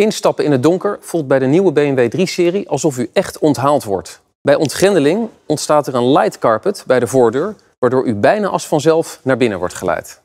Instappen in het donker voelt bij de nieuwe BMW 3-serie alsof u echt onthaald wordt. Bij ontgrendeling ontstaat er een light carpet bij de voordeur, waardoor u bijna als vanzelf naar binnen wordt geleid.